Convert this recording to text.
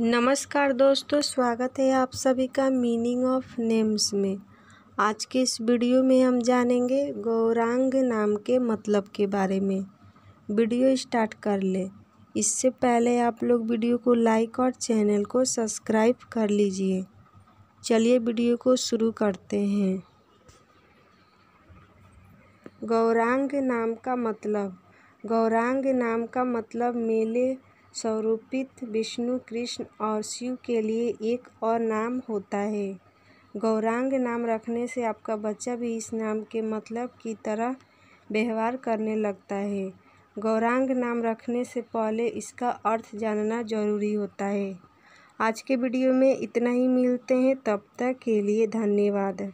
नमस्कार दोस्तों स्वागत है आप सभी का मीनिंग ऑफ नेम्स में आज के इस वीडियो में हम जानेंगे गौरांग नाम के मतलब के बारे में वीडियो स्टार्ट कर ले इससे पहले आप लोग वीडियो को लाइक और चैनल को सब्सक्राइब कर लीजिए चलिए वीडियो को शुरू करते हैं गौरांग नाम का मतलब गौरांग नाम का मतलब मेले स्वरूपित विष्णु कृष्ण और शिव के लिए एक और नाम होता है गौरांग नाम रखने से आपका बच्चा भी इस नाम के मतलब की तरह व्यवहार करने लगता है गौरांग नाम रखने से पहले इसका अर्थ जानना जरूरी होता है आज के वीडियो में इतना ही मिलते हैं तब तक के लिए धन्यवाद